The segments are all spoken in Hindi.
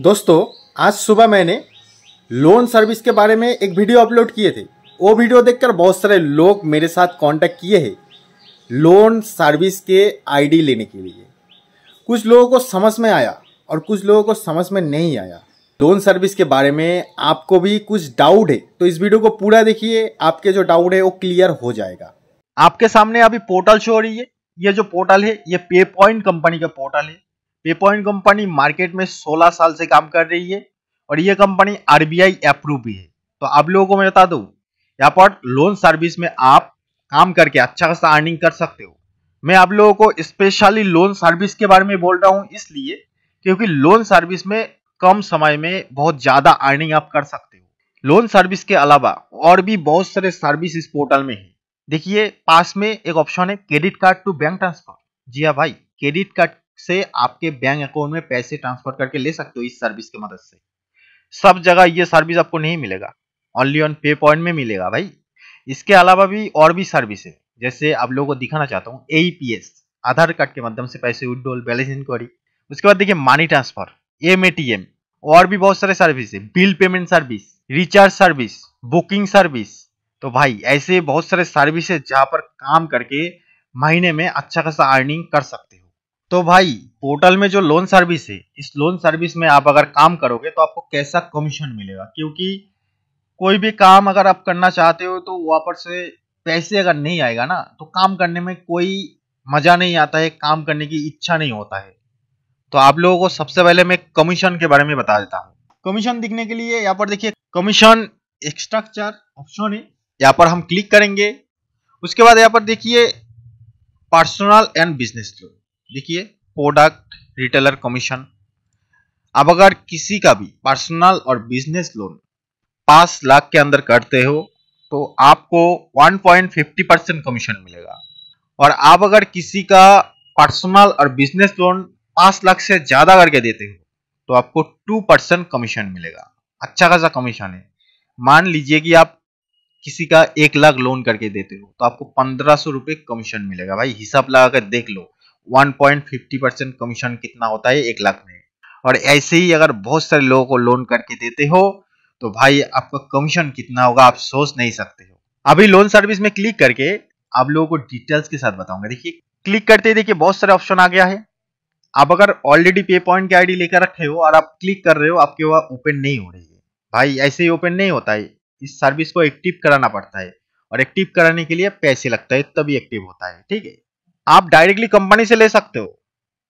दोस्तों आज सुबह मैंने लोन सर्विस के बारे में एक वीडियो अपलोड किए थे वो वीडियो देखकर बहुत सारे लोग मेरे साथ कांटेक्ट किए हैं लोन सर्विस के आईडी लेने के लिए कुछ लोगों को समझ में आया और कुछ लोगों को समझ में नहीं आया लोन सर्विस के बारे में आपको भी कुछ डाउट है तो इस वीडियो को पूरा देखिए आपके जो डाउट है वो क्लियर हो जाएगा आपके सामने अभी पोर्टल शो हो रही है ये जो पोर्टल है ये पे पॉइंट कंपनी का पोर्टल है पेपॉइंट कंपनी मार्केट में 16 साल से काम कर रही है और ये कंपनी आरबीआई अप्रूव भी है तो आप लोगों को मैं बता दू यहाँ पर लोन सर्विस में आप काम करके अच्छा खासा अर्निंग कर सकते हो मैं आप लोगों को स्पेशली लोन सर्विस के बारे में बोल रहा हूँ इसलिए क्योंकि लोन सर्विस में कम समय में बहुत ज़्यादा अर्निंग आप कर सकते हो लोन सर्विस के अलावा और भी बहुत सारे सर्विस इस पोर्टल में है देखिए पास में एक ऑप्शन है credit card to bank transfer जी हाँ भाई क्रेडिट कार्ड से आपके बैंक अकाउंट में पैसे ट्रांसफर करके ले सकते हो इस सर्विस की मदद से सब जगह ये सर्विस आपको नहीं मिलेगा ओनली ऑन पे पॉइंट में मिलेगा भाई इसके अलावा भी और भी सर्विस है जैसे आप लोगों को दिखाना चाहता हूँ ए आधार कार्ड के माध्यम से पैसे विड्रॉल बैलेंस इंक्वायरी उसके बाद देखिए money transfer M A T M और भी बहुत सारे सर्विस है bill payment service recharge service booking service तो भाई ऐसे बहुत सारे सर्विस है जहाँ पर काम करके महीने में अच्छा खासा अर्निंग कर सकते हो तो भाई पोर्टल में जो लोन सर्विस है इस लोन सर्विस में आप अगर काम करोगे तो आपको कैसा कमीशन मिलेगा क्योंकि कोई भी काम अगर आप करना चाहते हो तो वहां पर से पैसे अगर नहीं आएगा ना तो काम करने में कोई मज़ा नहीं आता है काम करने की इच्छा नहीं होता है तो आप लोगों को सबसे पहले मैं कमीशन के बारे में बता देता हूँ कमीशन दिखने के लिए यहाँ पर देखिए कमीशन स्ट्रक्चर ऑप्शन है यहाँ पर हम क्लिक करेंगे उसके बाद यहाँ पर देखिए पर्सनल एंड बिजनेस लोन देखिए प्रोडक्ट रिटेलर कमीशन अब अगर किसी का भी पर्सनल और बिजनेस लोन पांच लाख के अंदर करते हो तो आपको 1.50 परसेंट कमीशन मिलेगा और आप अगर किसी का पर्सनल और बिजनेस लोन पांच लाख से ज़्यादा करके देते हो तो आपको टू परसेंट कमीशन मिलेगा अच्छा खासा कमीशन है मान लीजिए कि आप किसी का एक लाख लोन करके देते हो तो आपको पंद्रह सौ रुपये कमीशन मिलेगा भाई हिसाब लगा कर देख लो 1.50 परसेंट कमीशन कितना होता है एक लाख में और ऐसे ही अगर बहुत सारे लोगों को लोन करके देते हो तो भाई आपका कमीशन कितना होगा आप सोच नहीं सकते हो अभी लोन सर्विस में क्लिक करके आप लोगों को डिटेल्स के साथ बताऊंगा देखिए क्लिक करते ही देखिए बहुत सारे ऑप्शन आ गया है आप अगर ऑलरेडी पे पॉइंट की आईडी लेकर रखे हो और आप क्लिक कर रहे हो आपके वह ओपन नहीं हो रही है भाई ऐसे ही ओपन नहीं होता है इस सर्विस को एक्टिव कराना पड़ता है और एक्टिव कराने के लिए पैसे लगता है तभी एक्टिव होता है ठीक है आप डायरेक्टली कंपनी से ले सकते हो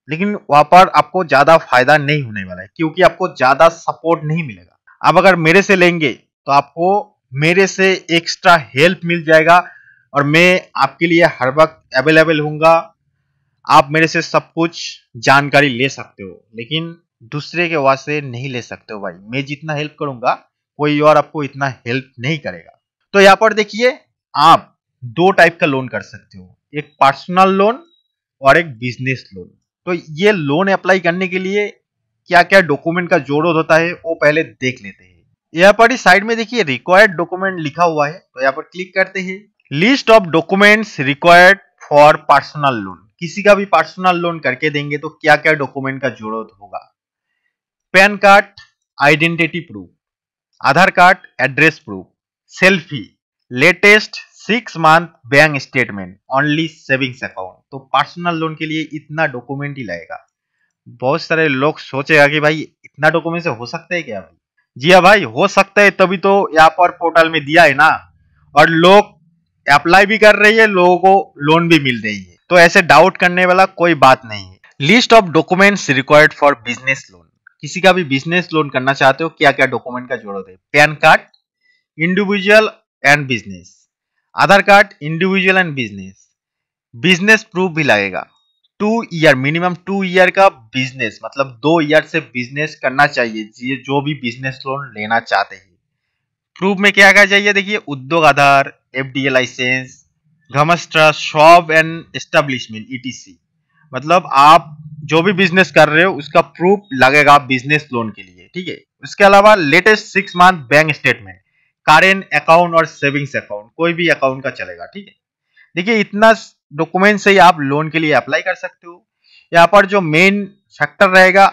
लेकिन वहां पर आपको ज्यादा फायदा नहीं होने वाला है क्योंकि आपको ज्यादा सपोर्ट नहीं मिलेगा आप अगर मेरे से लेंगे तो आपको मेरे से एक्स्ट्रा हेल्प मिल जाएगा और मैं आपके लिए हर वक्त अवेलेबल हूंगा आप मेरे से सब कुछ जानकारी ले सकते हो लेकिन दूसरे के वहां से नहीं ले सकते हो भाई मैं जितना हेल्प करूंगा कोई और आपको इतना हेल्प नहीं करेगा तो यहाँ पर देखिए आप दो टाइप का लोन कर सकते हो एक पर्सनल लोन और एक बिजनेस लोन तो ये लोन अप्लाई करने के लिए क्या क्या डॉक्यूमेंट का जरूरत होता है वो पहले देख लेते हैं यहाँ पर साइड में देखिए रिक्वायर्ड डॉक्यूमेंट लिखा हुआ है तो यहाँ पर क्लिक करते हैं list of documents required for personal loan किसी का भी पर्सनल लोन करके देंगे तो क्या क्या डॉक्यूमेंट का जरूरत होगा PAN card identity proof Aadhaar card address proof selfie latest six month bank statement only savings account तो पर्सनल लोन के लिए इतना डॉक्यूमेंट ही लगेगा बहुत सारे लोग सोचेगा कि भाई इतना डॉक्यूमेंट से हो सकता है क्या भाई जी हाँ भाई हो सकता है तभी तो यहाँ पर पोर्टल में दिया है ना और लोग अप्लाई भी कर रही है लोगों को लोन भी मिल रही है तो ऐसे डाउट करने वाला कोई बात नहीं है list of documents required for business loan किसी का भी बिजनेस लोन करना चाहते हो क्या क्या डॉक्यूमेंट का जरूरत है PAN card individual and business Aadhaar card individual and business business proof भी लगेगा two year minimum two year का बिजनेस मतलब दो ईयर से बिजनेस करना चाहिए जो भी बिजनेस लोन लेना चाहते हैं प्रूफ में क्या क्या चाहिए देखिए उद्योग आधार एफ लाइसेंस घमस्ट्रा शॉप एंड एस्टेब्लिशमेंट ईटीसी मतलब आप जो भी बिजनेस कर रहे हो उसका प्रूफ लगेगा बिजनेस लोन के लिए ठीक है उसके अलावा latest six month bank statement current account और सेविंग्स अकाउंट कोई भी अकाउंट का चलेगा ठीक है देखिए इतना डॉक्यूमेंट से ही आप लोन के लिए अप्लाई कर सकते हो यहाँ पर जो मेन फैक्टर रहेगा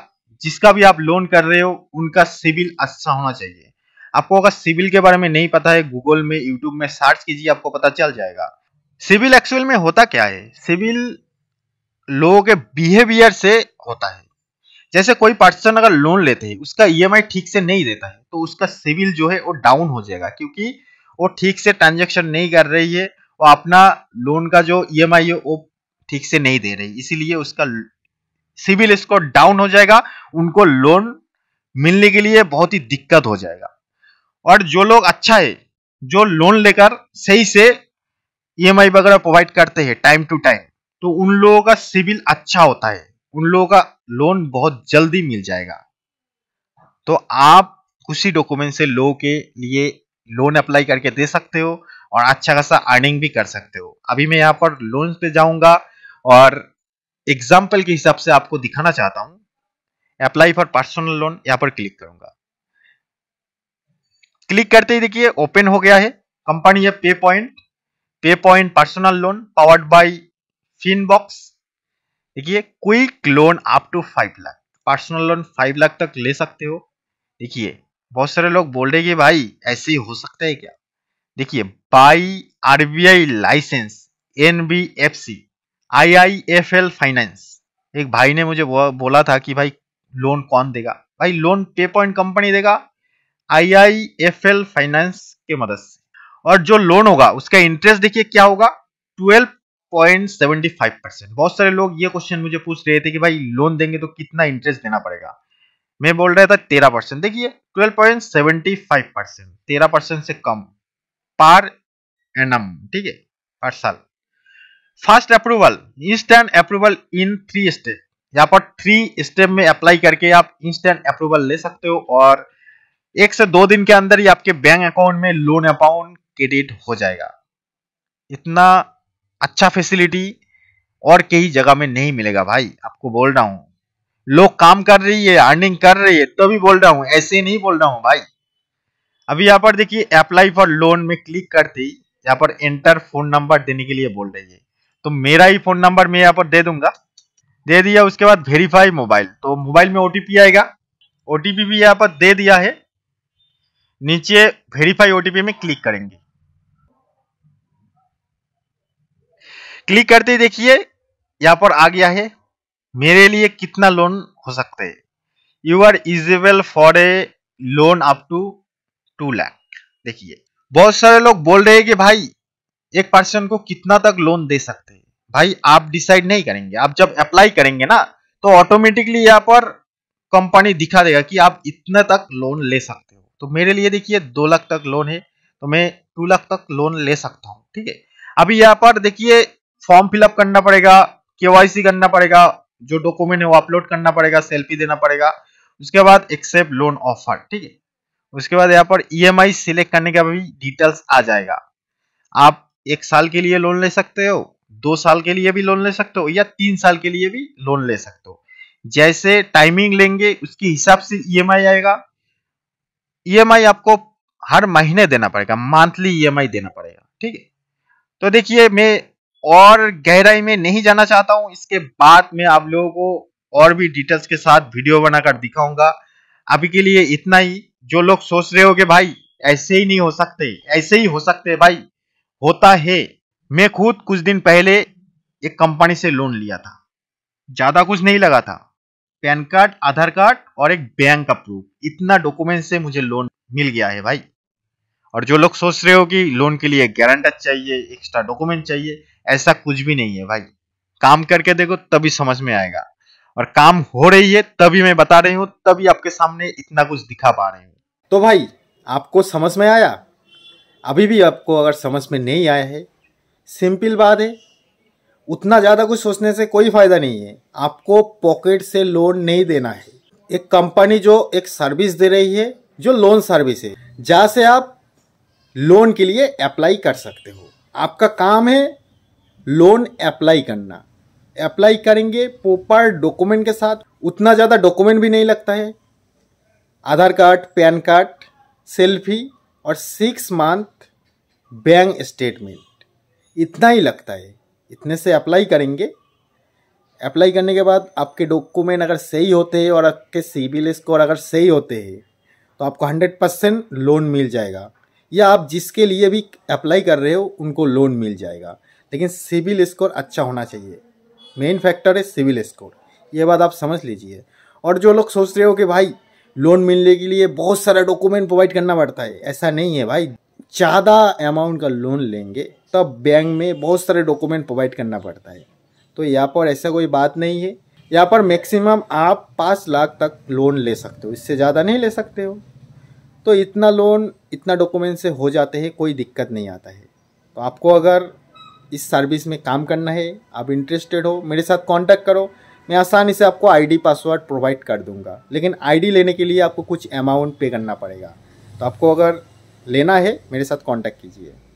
जिसका भी आप लोन कर रहे हो उनका सिविल अच्छा होना चाहिए आपको अगर सिविल के बारे में नहीं पता है गूगल में यूट्यूब में सर्च कीजिए आपको पता चल जाएगा सिविल एक्चुअल में होता क्या है सिविल लोगों के बिहेवियर से होता है जैसे कोई पर्सन अगर लोन लेते हैं उसका ई e ठीक से नहीं देता है तो उसका सिविल जो है वो डाउन हो जाएगा क्योंकि वो ठीक से ट्रांजेक्शन नहीं कर रही है और अपना लोन का जो ई e है वो ठीक से नहीं दे रही इसीलिए उसका सिविल स्कोर डाउन हो जाएगा उनको लोन मिलने के लिए बहुत ही दिक्कत हो जाएगा और जो लोग अच्छा है जो लोन लेकर सही से ईएमआई e वगैरह प्रोवाइड करते हैं टाइम टू टाइम तो उन लोगों का सिविल अच्छा होता है उन लोगों का लोन बहुत जल्दी मिल जाएगा तो आप उसी डॉक्यूमेंट से लोग के लिए लोन अप्लाई करके दे सकते हो और अच्छा खासा अर्निंग भी कर सकते हो अभी मैं यहाँ पर लोन पे जाऊंगा और एग्जाम्पल के हिसाब से आपको दिखाना चाहता हूं अप्लाई फॉर पर्सनल लोन यहाँ पर क्लिक करूंगा क्लिक करते ही देखिए ओपन हो गया है कंपनी है pay point pay point personal loan powered by FinBox देखिए quick loan up to five lakh personal loan five lakh तक ले सकते हो देखिए बहुत सारे लोग बोल रहे कि भाई ऐसे ही हो सकता है क्या देखिए by RBI license N B F C I I F L finance एक भाई ने मुझे बोला था कि भाई लोन कौन देगा भाई लोन पे पॉइंट कंपनी देगा I I F L finance के मदद से और जो लोन होगा उसका इंटरेस्ट देखिए क्या होगा ट्वेल्व पॉइंट बहुत सारे लोग ये क्वेश्चन मुझे पूछ रहे थे कि भाई लोन देंगे तो कितना इंटरेस्ट देना पड़ेगा मैं बोल रहा था तेरह परसेंट देखिए twelve point seventy five percent तेरह परसेंट से कम पर एनम ठीक है हर साल first approval instant approval in three step यहाँ पर थ्री स्टेप में अप्लाई करके आप इंस्टेंट अप्रूवल ले सकते हो और एक से दो दिन के अंदर ही आपके बैंक अकाउंट में लोन अकाउंट क्रेडिट हो जाएगा इतना अच्छा फैसिलिटी और कई जगह में नहीं मिलेगा भाई आपको बोल रहा हूँ लोग काम कर रही है अर्निंग कर रही है तो भी बोल रहा हूँ ऐसे नहीं बोल रहा हूँ भाई अभी यहाँ पर देखिए अप्लाई फॉर लोन में क्लिक करते ही यहाँ पर एंटर फोन नंबर देने के लिए बोल रही है तो मेरा ही फोन नंबर मैं यहाँ पर दे दूंगा दे दिया उसके बाद वेरीफाई मोबाइल तो मोबाइल में ओटीपी आएगा ओटीपी भी यहाँ पर दे दिया है नीचे वेरीफाई ओटीपी में क्लिक करेंगे क्लिक करते देखिए यहाँ पर आ गया है मेरे लिए कितना लोन हो सकते है you are eligible for a loan up to two lakh देखिए बहुत सारे लोग बोल रहे हैं कि भाई एक पर्सन को कितना तक लोन दे सकते हैं भाई आप डिसाइड नहीं करेंगे आप जब अप्लाई करेंगे ना तो ऑटोमेटिकली यहाँ पर कंपनी दिखा देगा कि आप इतने तक लोन ले सकते हो तो मेरे लिए देखिए दो लाख तक लोन है तो मैं टू लाख तक लोन ले सकता हूँ ठीक है अभी यहाँ पर देखिए फॉर्म फिलअप करना पड़ेगा केवाईसी करना पड़ेगा जो डॉक्यूमेंट है वो अपलोड करना पड़ेगा सेल्फी देना पड़ेगा उसके बाद एक्सेप्ट लोन ऑफर ठीक है उसके बाद यहाँ पर ईएमआई e सिलेक्ट करने का भी डिटेल्स आ जाएगा आप एक साल के लिए लोन ले सकते हो दो साल के लिए भी लोन ले सकते हो या तीन साल के लिए भी लोन ले सकते हो जैसे टाइमिंग लेंगे उसके हिसाब से ईएमआई e आएगा ईएमआई e आपको हर महीने देना पड़ेगा मंथली ईएमआई देना पड़ेगा ठीक है तो देखिए मैं और गहराई में नहीं जाना चाहता हूँ इसके बाद में आप लोगों को और भी डिटेल्स के साथ वीडियो बनाकर दिखाऊंगा अभी के लिए इतना ही जो लोग सोच रहे हो कि भाई ऐसे ही नहीं हो सकते ऐसे ही हो सकते भाई होता है मैं खुद कुछ दिन पहले एक कंपनी से लोन लिया था ज़्यादा कुछ नहीं लगा था पैन कार्ड आधार कार्ड और एक बैंक का प्रूफ इतना डॉक्यूमेंट से मुझे लोन मिल गया है भाई और जो लोग सोच रहे हो कि लोन के लिए गारंटर चाहिए एक्स्ट्रा डॉक्यूमेंट चाहिए ऐसा कुछ भी नहीं है भाई काम करके देखो तभी समझ में आएगा और काम हो रही है तभी मैं बता रही हूँ तभी आपके सामने इतना कुछ दिखा पा रही हूँ तो भाई आपको समझ में आया अभी भी आपको अगर समझ में नहीं आया है सिंपल बात है उतना ज़्यादा कुछ सोचने से कोई फ़ायदा नहीं है आपको पॉकेट से लोन नहीं देना है एक कंपनी जो एक सर्विस दे रही है जो लोन सर्विस है जहाँ से आप लोन के लिए अप्लाई कर सकते हो आपका काम है लोन अप्लाई करना अप्लाई करेंगे प्रोपर डॉक्यूमेंट के साथ उतना ज़्यादा डॉक्यूमेंट भी नहीं लगता है Aadhaar card PAN card selfie और सिक्स मंथ बैंक स्टेटमेंट इतना ही लगता है इतने से अप्लाई करेंगे अप्लाई करने के बाद आपके डॉक्यूमेंट अगर सही होते हैं और आपके सिविल स्कोर अगर सही होते हैं तो आपको हंड्रेड परसेंट लोन मिल जाएगा या आप जिसके लिए भी अप्लाई कर रहे हो उनको लोन मिल जाएगा लेकिन सिविल स्कोर अच्छा होना चाहिए मेन फैक्टर है सिविल स्कोर ये बात आप समझ लीजिए और जो लोग सोच रहे हो कि भाई लोन मिलने के लिए बहुत सारा डॉक्यूमेंट प्रोवाइड करना पड़ता है ऐसा नहीं है भाई ज़्यादा अमाउंट का लोन लेंगे तब बैंक में बहुत सारे डॉक्यूमेंट प्रोवाइड करना पड़ता है तो यहाँ पर ऐसा कोई बात नहीं है यहाँ पर मैक्सिमम आप पाँच लाख तक लोन ले सकते हो इससे ज़्यादा नहीं ले सकते हो तो इतना लोन इतना डॉक्यूमेंट से हो जाते हैं कोई दिक्कत नहीं आता है तो आपको अगर इस सर्विस में काम करना है आप इंटरेस्टेड हो मेरे साथ कांटेक्ट करो मैं आसानी से आपको आईडी पासवर्ड प्रोवाइड कर दूंगा लेकिन आईडी लेने के लिए आपको कुछ अमाउंट पे करना पड़ेगा तो आपको अगर लेना है मेरे साथ कांटेक्ट कीजिए